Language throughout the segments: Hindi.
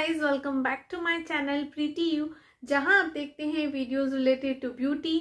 Guys welcome back to my channel Preeti U जहां आप देखते हैं videos related to beauty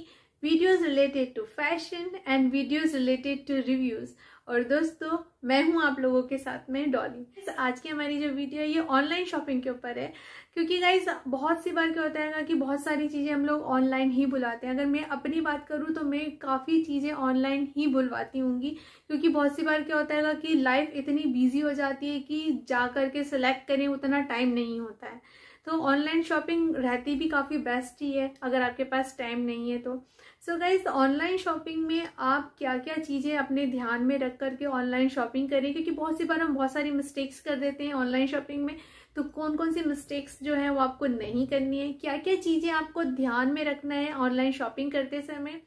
videos related to fashion and videos related to reviews और दोस्तों मैं हूं आप लोगों के साथ में डॉली आज की हमारी जो वीडियो है ये ऑनलाइन शॉपिंग के ऊपर है क्योंकि गाइज बहुत सी बार क्या होता है ना कि बहुत सारी चीज़ें हम लोग ऑनलाइन ही बुलाते हैं अगर मैं अपनी बात करूँ तो मैं काफ़ी चीज़ें ऑनलाइन ही बुलवाती हूँगी क्योंकि बहुत सी बार क्या होता है ना कि लाइफ इतनी बिजी हो जाती है कि जा करके सेलेक्ट करें उतना टाइम नहीं होता है तो ऑनलाइन शॉपिंग रहती भी काफ़ी बेस्ट ही है अगर आपके पास टाइम नहीं है तो सो गाइज ऑनलाइन शॉपिंग में आप क्या क्या चीज़ें अपने ध्यान में रख करके ऑनलाइन शॉपिंग करें क्योंकि बहुत सी बार हम बहुत सारी मिस्टेक्स कर देते हैं ऑनलाइन शॉपिंग में तो कौन कौन सी मिस्टेक्स जो है वो आपको नहीं करनी है क्या क्या चीज़ें आपको ध्यान में रखना है ऑनलाइन शॉपिंग करते समय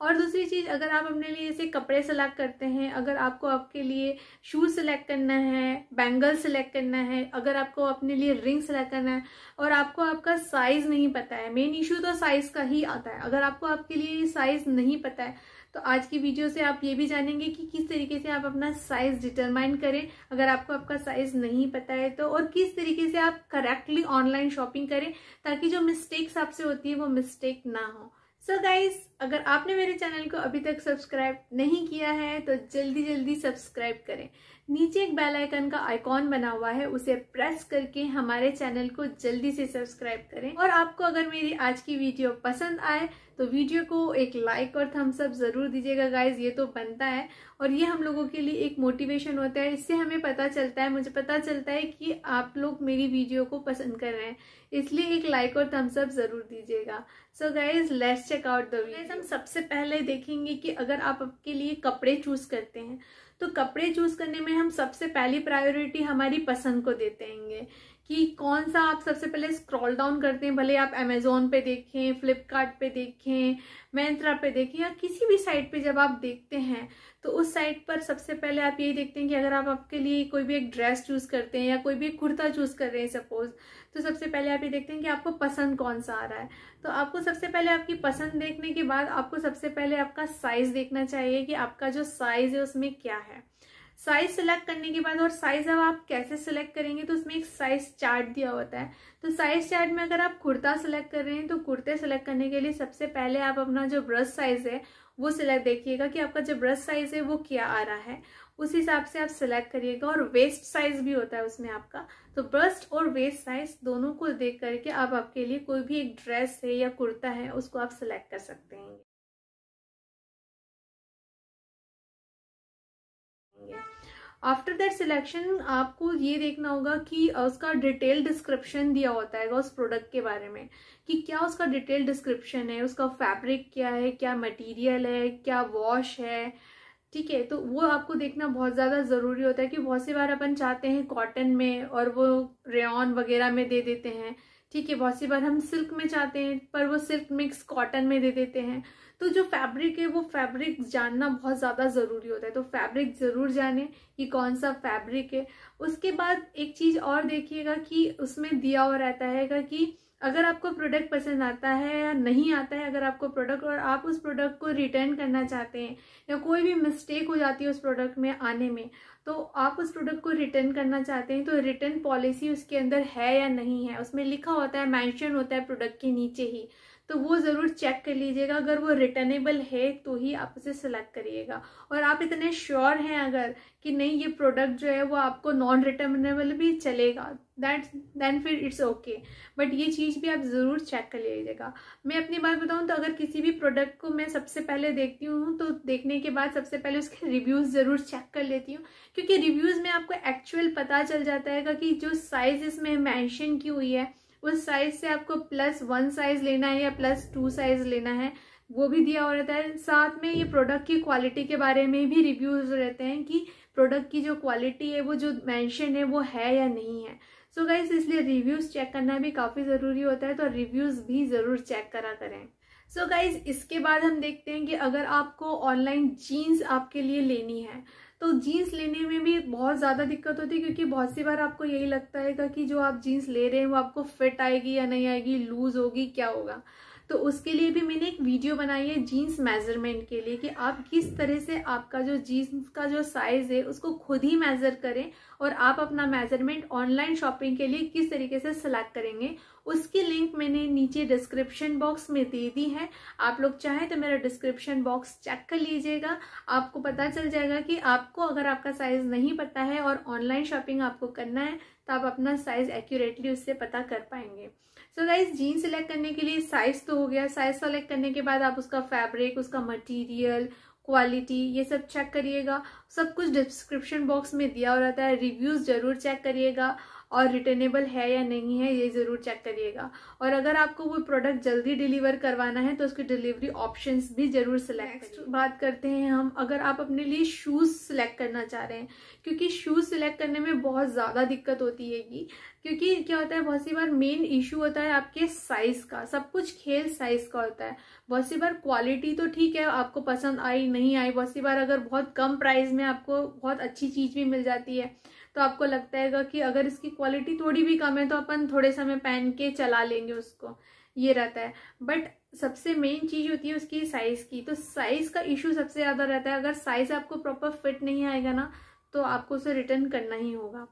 और दूसरी चीज़ अगर आप अपने लिए जैसे कपड़े सेलेक्ट करते हैं अगर आपको आपके लिए शूज़ सेलेक्ट करना है बैंगल सेलेक्ट करना है अगर आपको अपने लिए रिंग सेलेक्ट करना है और आपको आपका साइज़ नहीं पता है मेन इश्यू तो साइज़ का ही आता है अगर आपको आपके लिए साइज़ नहीं पता है तो आज की वीडियो से आप ये भी जानेंगे कि किस तरीके से आप अपना साइज डिटरमाइन करें अगर आपको आपका साइज नहीं पता है तो और किस तरीके से आप करेक्टली ऑनलाइन शॉपिंग करें ताकि जो मिस्टेक्स आपसे होती है वो मिस्टेक ना हो सो so गाइज अगर आपने मेरे चैनल को अभी तक सब्सक्राइब नहीं किया है तो जल्दी जल्दी सब्सक्राइब करें नीचे एक बेल आइकन का आइकॉन बना हुआ है उसे प्रेस करके हमारे चैनल को जल्दी से सब्सक्राइब करें और आपको अगर मेरी आज की वीडियो पसंद आए तो वीडियो को एक लाइक और थम्स अप ज़रूर दीजिएगा गाइज ये तो बनता है और ये हम लोगों के लिए एक मोटिवेशन होता है इससे हमें पता चलता है मुझे पता चलता है कि आप लोग मेरी वीडियो को पसंद कर रहे हैं इसलिए एक लाइक और थम्स अप ज़रूर दीजिएगा so guys let's check out the guys हम सबसे पहले देखेंगे कि अगर आप आपके लिए कपड़े चूज़ करते हैं तो कपड़े चूज़ करने में हम सबसे पहली प्रायोरिटी हमारी पसंद को देते हैं कि कौन सा आप सबसे पहले स्क्रॉल डाउन करते हैं भले आप अमेजोन पे देखें फ्लिपकार्ट पे देखें मैंत्रा पे देखें या किसी भी साइट पे जब आप देखते हैं तो उस साइट पर सबसे पहले आप यही देखते हैं कि अगर आप आपके लिए कोई भी एक ड्रेस चूज़ करते हैं या कोई भी एक कुर्ता चूज़ कर रहे हैं सपोज तो सबसे पहले आप ये देखते हैं कि आपको पसंद कौन सा आ रहा है तो आपको सबसे पहले आपकी पसंद देखने के बाद आपको सबसे पहले आपका साइज़ देखना चाहिए कि आपका जो साइज़ है उसमें क्या है साइज सेलेक्ट करने के बाद और साइज अब आप कैसे सिलेक्ट करेंगे तो उसमें एक साइज चार्ट दिया होता है तो साइज चार्ट में अगर आप कुर्ता सेलेक्ट कर रहे हैं तो कुर्ते सेलेक्ट करने के लिए सबसे पहले आप अपना जो ब्रश साइज है वो सिलेक्ट देखिएगा कि आपका जो ब्रश साइज है वो क्या आ रहा है उस हिसाब से आप सिलेक्ट करिएगा और वेस्ट साइज भी होता है उसमें आपका तो ब्रस्ट और वेस्ट साइज दोनों को देख करके आप आपके लिए कोई भी एक ड्रेस है या कुर्ता है उसको आप सिलेक्ट कर सकते हैं आफ्टर दैट सिलेक्शन आपको ये देखना होगा कि उसका डिटेल डिस्क्रिप्शन दिया होता है उस प्रोडक्ट के बारे में कि क्या उसका डिटेल डिस्क्रिप्शन है उसका फैब्रिक क्या है क्या मटेरियल है क्या वॉश है ठीक है तो वो आपको देखना बहुत ज़्यादा ज़रूरी होता है कि बहुत सी बार अपन चाहते हैं कॉटन में और वो रेन वगैरह में दे देते हैं ठीक है बहुत सी बार हम सिल्क में चाहते हैं पर वो सिल्क मिक्स कॉटन में दे देते हैं तो जो फैब्रिक है वो फैब्रिक जानना बहुत ज़्यादा ज़रूरी होता है तो फैब्रिक ज़रूर जाने कि कौन सा फैब्रिक है उसके बाद एक चीज़ और देखिएगा कि उसमें दिया हुआ रहता है कि अगर आपको प्रोडक्ट पसंद आता है या नहीं आता है अगर आपको प्रोडक्ट और आप उस प्रोडक्ट को रिटर्न करना चाहते हैं या कोई भी मिस्टेक हो जाती है उस प्रोडक्ट में आने में तो आप उस प्रोडक्ट को रिटर्न करना चाहते हैं तो रिटर्न पॉलिसी उसके अंदर है या नहीं है उसमें लिखा होता है मेंशन होता है प्रोडक्ट के नीचे ही तो वो ज़रूर चेक कर लीजिएगा अगर वो रिटर्नेबल है तो ही आप उसे सेलेक्ट करिएगा और आप इतने श्योर हैं अगर कि नहीं ये प्रोडक्ट जो है वो आपको नॉन रिटर्नेबल भी चलेगा दैट दैन फिर इट्स ओके बट ये चीज़ भी आप ज़रूर चेक कर लीजिएगा मैं अपनी बात बताऊँ तो अगर किसी भी प्रोडक्ट को मैं सबसे पहले देखती हूँ तो देखने के बाद सबसे पहले उसके रिव्यूज़ ज़रूर चेक कर लेती हूँ क्योंकि रिव्यूज़ में आपको एक्चुअल पता चल जाता है कि जो साइज़ इसमें मैंशन की हुई है उस साइज़ से आपको प्लस वन साइज़ लेना है या प्लस टू साइज़ लेना है वो भी दिया हो रहता है साथ में ये प्रोडक्ट की क्वालिटी के बारे में भी रिव्यूज़ रहते हैं कि प्रोडक्ट की जो क्वालिटी है वो जो मेंशन है वो है या नहीं है सो गाइज इसलिए रिव्यूज़ चेक करना भी काफ़ी ज़रूरी होता है तो रिव्यूज़ भी ज़रूर चेक करा करें सो so गाइज इसके बाद हम देखते हैं कि अगर आपको ऑनलाइन जीन्स आपके लिए लेनी है तो जीन्स लेने में भी बहुत ज़्यादा दिक्कत होती है क्योंकि बहुत सी बार आपको यही लगता है कि जो आप जीन्स ले रहे हैं वो आपको फिट आएगी या नहीं आएगी लूज़ होगी क्या होगा तो उसके लिए भी मैंने एक वीडियो बनाई है जीन्स मेज़रमेंट के लिए कि आप किस तरह से आपका जो जीन्स का जो साइज़ है उसको खुद ही मेज़र करें और आप अपना मेज़रमेंट ऑनलाइन शॉपिंग के लिए किस तरीके से सेलेक्ट करेंगे उसकी लिंक मैंने नीचे डिस्क्रिप्शन बॉक्स में दे दी है आप लोग चाहें तो मेरा डिस्क्रिप्शन बॉक्स चेक कर लीजिएगा आपको पता चल जाएगा कि आपको अगर आपका साइज़ नहीं पता है और ऑनलाइन शॉपिंग आपको करना है तो आप अपना साइज़ एक्यूरेटली उससे पता कर पाएंगे सो गाइज जीन सेलेक्ट करने के लिए साइज़ तो हो गया साइज़ सेलेक्ट करने के बाद आप उसका फैब्रिक उसका मटीरियल क्वालिटी ये सब चेक करिएगा सब कुछ डिस्क्रिप्शन बॉक्स में दिया हो रहता है रिव्यूज़ ज़रूर चेक करिएगा और रिटर्नेबल है या नहीं है ये ज़रूर चेक करिएगा और अगर आपको वो प्रोडक्ट जल्दी डिलीवर करवाना है तो उसके डिलीवरी ऑप्शन भी ज़रूर सिलेक्ट बात करते हैं हम अगर आप अपने लिए शूज़ सिलेक्ट करना चाह रहे हैं क्योंकि शूज़ सिलेक्ट करने में बहुत ज़्यादा दिक्कत होती है क्योंकि क्या होता है बहुत सी बार मेन इशू होता है आपके साइज़ का सब कुछ खेल साइज़ का होता है बहुत सी बार क्वालिटी तो ठीक है आपको पसंद आई नहीं आई बहुत सी बार अगर बहुत कम प्राइस में आपको बहुत अच्छी चीज़ भी मिल जाती है तो आपको लगता है कि अगर इसकी क्वालिटी थोड़ी भी कम है तो अपन थोड़े समय पहन के चला लेंगे उसको ये रहता है बट सबसे मेन चीज़ होती है उसकी साइज़ की तो साइज़ का इशू सबसे ज़्यादा रहता है अगर साइज़ आपको प्रॉपर फिट नहीं आएगा ना तो आपको उसे रिटर्न करना ही होगा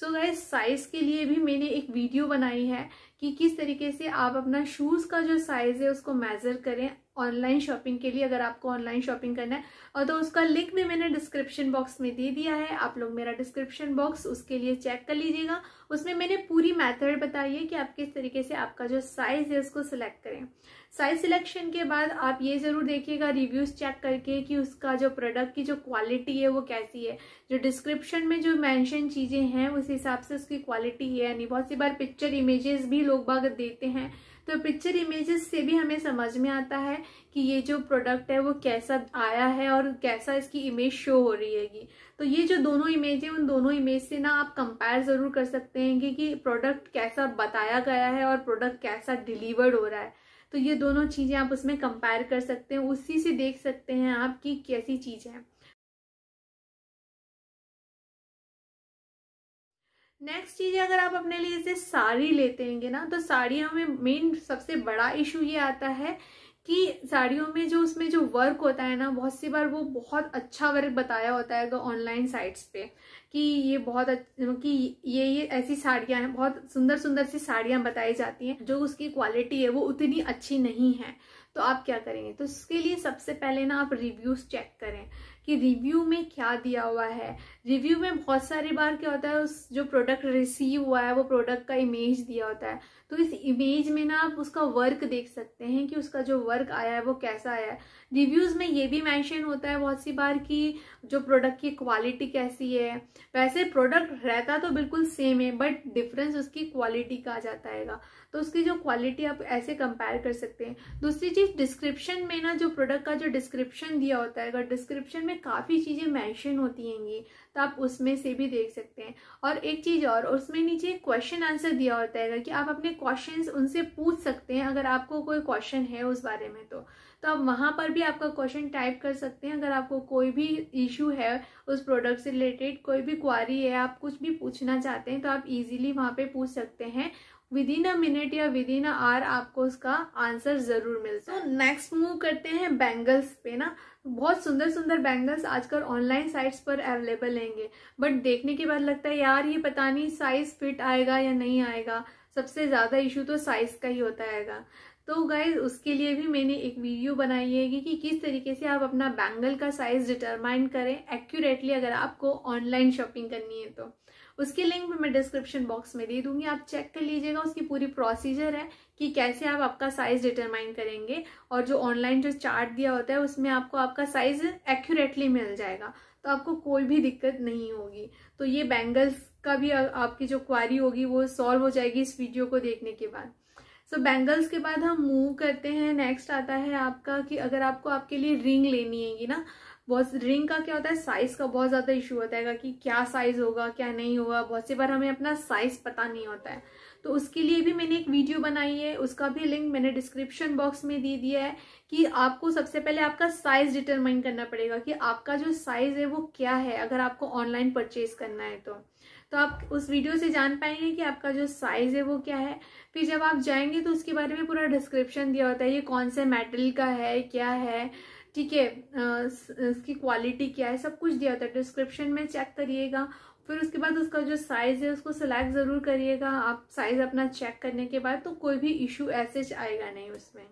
सो गाइज साइज़ के लिए भी मैंने एक वीडियो बनाई है कि किस तरीके से आप अपना शूज़ का जो साइज़ है उसको मेज़र करें ऑनलाइन शॉपिंग के लिए अगर आपको ऑनलाइन शॉपिंग करना है और तो उसका लिंक भी मैंने डिस्क्रिप्शन बॉक्स में दे दिया है आप लोग मेरा डिस्क्रिप्शन बॉक्स उसके लिए चेक कर लीजिएगा उसमें मैंने पूरी मेथड बताई है कि आप किस तरीके से आपका जो साइज़ है उसको सिलेक्ट करें साइज सिलेक्शन के बाद आप ये ज़रूर देखिएगा रिव्यूज़ चेक करके कि उसका जो प्रोडक्ट की जो क्वालिटी है वो कैसी है जो डिस्क्रिप्शन में जो मैंशन चीज़ें हैं उस हिसाब से उसकी क्वालिटी है यानी बहुत सी बार पिक्चर इमेजेस भी लोग बाग देते हैं तो पिक्चर इमेजेस से भी हमें समझ में आता है कि ये जो प्रोडक्ट है वो कैसा आया है और कैसा इसकी इमेज शो हो रही है तो ये जो दोनों इमेज है उन दोनों इमेज से ना आप कंपेयर ज़रूर कर सकते हैं कि, कि प्रोडक्ट कैसा बताया गया है और प्रोडक्ट कैसा डिलीवर्ड हो रहा है तो ये दोनों चीज़ें आप उसमें कंपेयर कर सकते हैं उसी से देख सकते हैं आप कि कैसी चीज़ है नेक्स्ट चीज़ अगर आप अपने लिए से साड़ी लेते हैं ना तो साड़ियों में मेन सबसे बड़ा इशू ये आता है कि साड़ियों में जो उसमें जो वर्क होता है ना बहुत सी बार वो बहुत अच्छा वर्क बताया होता है ऑनलाइन साइट्स पे कि ये बहुत अच्छा, कि ये ये ऐसी साड़ियाँ हैं बहुत सुंदर सुंदर सी साड़ियाँ बताई जाती हैं जो उसकी क्वालिटी है वो उतनी अच्छी नहीं है तो आप क्या करेंगे तो उसके लिए सबसे पहले ना आप रिव्यूज़ चेक करें कि रिव्यू में क्या दिया हुआ है रिव्यू में बहुत सारी बार क्या होता है उस जो प्रोडक्ट रिसीव हुआ है वो प्रोडक्ट का इमेज दिया होता है तो इस इमेज में ना आप उसका वर्क देख सकते हैं कि उसका जो वर्क आया है वो कैसा आया है रिव्यूज़ में ये भी मेंशन होता है बहुत सी बार कि जो प्रोडक्ट की क्वालिटी कैसी है वैसे प्रोडक्ट रहता तो बिल्कुल सेम है बट डिफरेंस उसकी क्वालिटी का आ जाता है तो उसकी जो क्वालिटी आप ऐसे कंपेयर कर सकते हैं दूसरी चीज़ डिस्क्रिप्शन में ना जो प्रोडक्ट का जो डिस्क्रिप्शन दिया होता है अगर डिस्क्रिप्शन में में काफ़ी चीज़ें मेंशन होती हैंगी तो आप उसमें से भी देख सकते हैं और एक चीज़ और उसमें नीचे क्वेश्चन आंसर दिया होता है कि आप अपने क्वेश्चन उनसे पूछ सकते हैं अगर आपको कोई क्वेश्चन है उस बारे में तो तो आप वहाँ पर भी आपका क्वेश्चन टाइप कर सकते हैं अगर आपको कोई भी इशू है उस प्रोडक्ट से रिलेटेड कोई भी क्वारी है आप कुछ भी पूछना चाहते हैं तो आप ईजिली वहाँ पर पूछ सकते हैं विद इन अ मिनट या विद इन अ आवर आपको उसका आंसर जरूर मिल है नेक्स्ट मूव करते हैं बैंगल्स पे ना बहुत सुंदर सुंदर बैंगल्स आजकल ऑनलाइन साइट्स पर अवेलेबल हैंगे बट देखने के बाद लगता है यार ये पता नहीं साइज फिट आएगा या नहीं आएगा सबसे ज़्यादा इशू तो साइज का ही होता है तो गाइज उसके लिए भी मैंने एक वीडियो बनाई है कि किस तरीके से आप अपना बैंगल का साइज डिटरमाइन करें एक्यूरेटली अगर आपको ऑनलाइन शॉपिंग करनी है तो उसकी लिंक भी मैं डिस्क्रिप्शन बॉक्स में दे दूंगी आप चेक कर लीजिएगा उसकी पूरी प्रोसीजर है कि कैसे आप आपका साइज डिटरमाइन करेंगे और जो ऑनलाइन जो चार्ट दिया होता है उसमें आपको आपका साइज एक्यूरेटली मिल जाएगा तो आपको कोई भी दिक्कत नहीं होगी तो ये बैंगल्स का भी आपकी जो क्वारी होगी वो सॉल्व हो जाएगी इस वीडियो को देखने के बाद सो so, बैंगल्स के बाद हम मूव करते हैं नेक्स्ट आता है आपका कि अगर आपको आपके लिए रिंग लेनी है ना बहुत रिंग का क्या होता है साइज का बहुत ज्यादा इश्यू होता है कि क्या साइज होगा क्या नहीं होगा बहुत सी बार हमें अपना साइज पता नहीं होता है तो उसके लिए भी मैंने एक वीडियो बनाई है उसका भी लिंक मैंने डिस्क्रिप्शन बॉक्स में दे दिया है कि आपको सबसे पहले आपका साइज डिटरमाइन करना पड़ेगा कि आपका जो साइज है वो क्या है अगर आपको ऑनलाइन परचेज करना है तो तो आप उस वीडियो से जान पाएंगे कि आपका जो साइज है वो क्या है फिर जब आप जाएंगे तो उसके बारे में पूरा डिस्क्रिप्शन दिया होता है ये कौन से मेटल का है क्या है ठीक है इसकी क्वालिटी क्या है सब कुछ दिया होता है डिस्क्रिप्शन में चेक करिएगा फिर उसके बाद उसका जो साइज़ है उसको सिलेक्ट ज़रूर करिएगा आप साइज़ अपना चेक करने के बाद तो कोई भी इशू ऐसे आएगा नहीं उसमें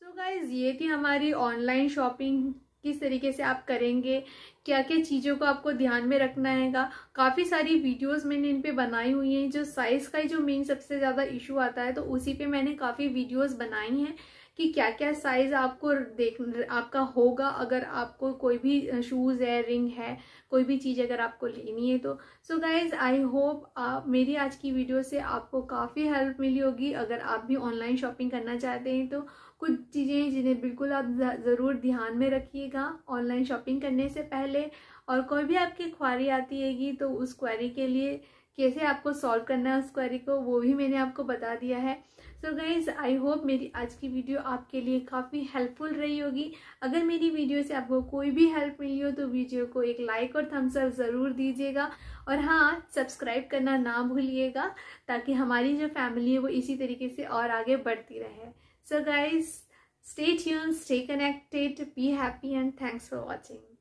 सो so गाइज़ ये थी हमारी ऑनलाइन शॉपिंग किस तरीके से आप करेंगे क्या क्या चीज़ों को आपको ध्यान में रखना हैगा काफ़ी सारी वीडियोस मैंने इन पे बनाई हुई हैं जो साइज़ का ही जो मेन सबसे ज़्यादा इशू आता है तो उसी पे मैंने काफ़ी वीडियोस बनाई हैं कि क्या क्या साइज़ आपको देख आपका होगा अगर आपको कोई भी शूज़ है रिंग है कोई भी चीज़ अगर आपको लेनी है तो सो गाइज़ आई होप आप मेरी आज की वीडियो से आपको काफ़ी हेल्प मिली होगी अगर आप भी ऑनलाइन शॉपिंग करना चाहते हैं तो कुछ चीज़ें जिन्हें बिल्कुल आप ज़रूर ध्यान में रखिएगा ऑनलाइन शॉपिंग करने से पहले और कोई भी आपकी क्वारी आती हैगी तो उस क्वारी के लिए कैसे आपको सॉल्व करना है उस क्वारी को वो भी मैंने आपको बता दिया है सो गाइज आई होप मेरी आज की वीडियो आपके लिए काफ़ी हेल्पफुल रही होगी अगर मेरी वीडियो से आपको कोई भी हेल्प मिली हो तो वीडियो को एक लाइक और थम्स अप ज़रूर दीजिएगा और हाँ सब्सक्राइब करना ना भूलिएगा ताकि हमारी जो फैमिली है वो इसी तरीके से और आगे बढ़ती रहे So guys, stay tuned, stay connected, be happy and thanks for watching.